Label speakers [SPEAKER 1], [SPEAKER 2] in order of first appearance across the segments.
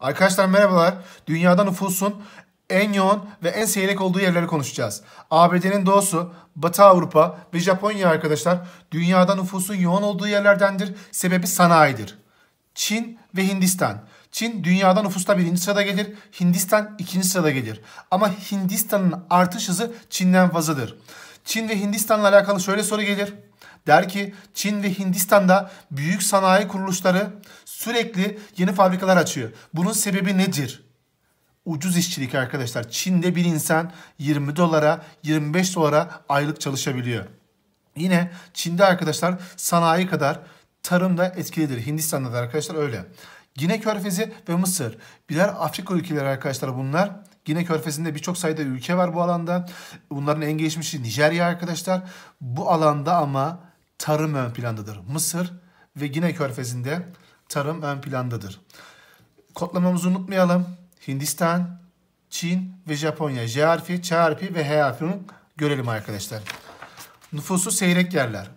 [SPEAKER 1] Arkadaşlar merhabalar. Dünyada nüfusun en yoğun ve en seyrek olduğu yerleri konuşacağız. ABD'nin doğusu, Batı Avrupa ve Japonya arkadaşlar dünyada nüfusun yoğun olduğu yerlerdendir. Sebebi sanayidir. Çin ve Hindistan. Çin dünyada nüfusta birinci sırada gelir, Hindistan ikinci sırada gelir. Ama Hindistan'ın artış hızı Çin'den fazladır. Çin ve Hindistan'la alakalı şöyle soru gelir. Der ki Çin ve Hindistan'da büyük sanayi kuruluşları sürekli yeni fabrikalar açıyor. Bunun sebebi nedir? Ucuz işçilik arkadaşlar. Çin'de bir insan 20 dolara 25 dolara aylık çalışabiliyor. Yine Çin'de arkadaşlar sanayi kadar tarım da etkilidir. Hindistan'da da arkadaşlar öyle. Gine Körfezi ve Mısır. Birer Afrika ülkeleri arkadaşlar bunlar. Gine Körfezi'nde birçok sayıda ülke var bu alanda. Bunların en gelişmişi Nijerya arkadaşlar. Bu alanda ama tarım ön plandadır. Mısır ve Gine Körfezi'nde tarım ön plandadır. Kodlamamızı unutmayalım. Hindistan, Çin ve Japonya. J harfi, Ç harfi ve H harfini görelim arkadaşlar. Nüfusu seyrek yerler.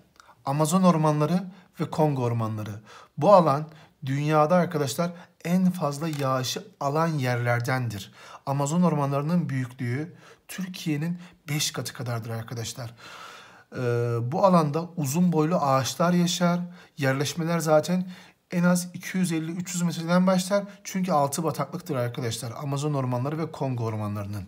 [SPEAKER 1] Amazon ormanları ve Kongo ormanları. Bu alan dünyada arkadaşlar en fazla yağışı alan yerlerdendir. Amazon ormanlarının büyüklüğü Türkiye'nin 5 katı kadardır arkadaşlar. Ee, bu alanda uzun boylu ağaçlar yaşar. Yerleşmeler zaten en az 250-300 metreden başlar. Çünkü altı bataklıktır arkadaşlar. Amazon ormanları ve Kongo ormanlarının.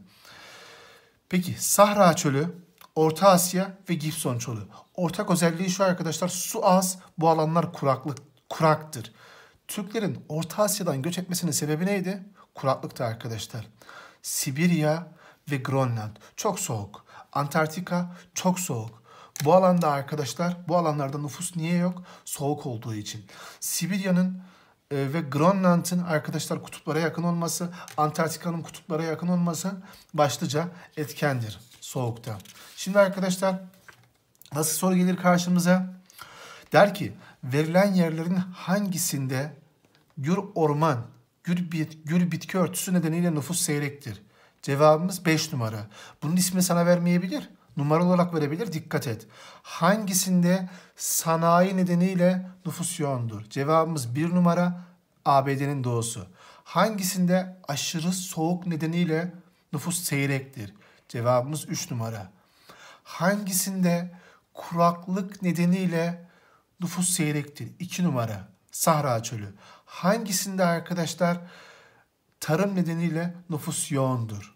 [SPEAKER 1] Peki Sahra çölü, Orta Asya ve Gipson çölü. Ortak özelliği şu arkadaşlar su az bu alanlar kuraklık, kuraktır. Türklerin Orta Asya'dan göç etmesinin sebebi neydi? Kuraklıktı arkadaşlar. Sibirya ve Grönland çok soğuk. Antarktika çok soğuk. Bu alanda arkadaşlar bu alanlarda nüfus niye yok? Soğuk olduğu için. Sibirya'nın e, ve Grönland'ın arkadaşlar kutuplara yakın olması, Antarktika'nın kutuplara yakın olması başlıca etkendir soğukta. Şimdi arkadaşlar nasıl soru gelir karşımıza? Der ki verilen yerlerin hangisinde gür orman, gür, bit, gür bitki örtüsü nedeniyle nüfus seyrektir? Cevabımız 5 numara. Bunun ismini sana vermeyebilir numara olarak verebilir dikkat et. Hangisinde sanayi nedeniyle nüfus yoğundur? Cevabımız bir numara ABD'nin doğusu. Hangisinde aşırı soğuk nedeniyle nüfus seyrektir? Cevabımız 3 numara. Hangisinde kuraklık nedeniyle nüfus seyrektir? 2 numara. Sahra çölü. Hangisinde arkadaşlar tarım nedeniyle nüfus yoğundur?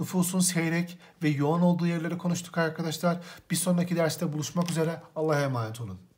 [SPEAKER 1] Nüfusun seyrek ve yoğun olduğu yerleri konuştuk arkadaşlar. Bir sonraki derste buluşmak üzere. Allah'a emanet olun.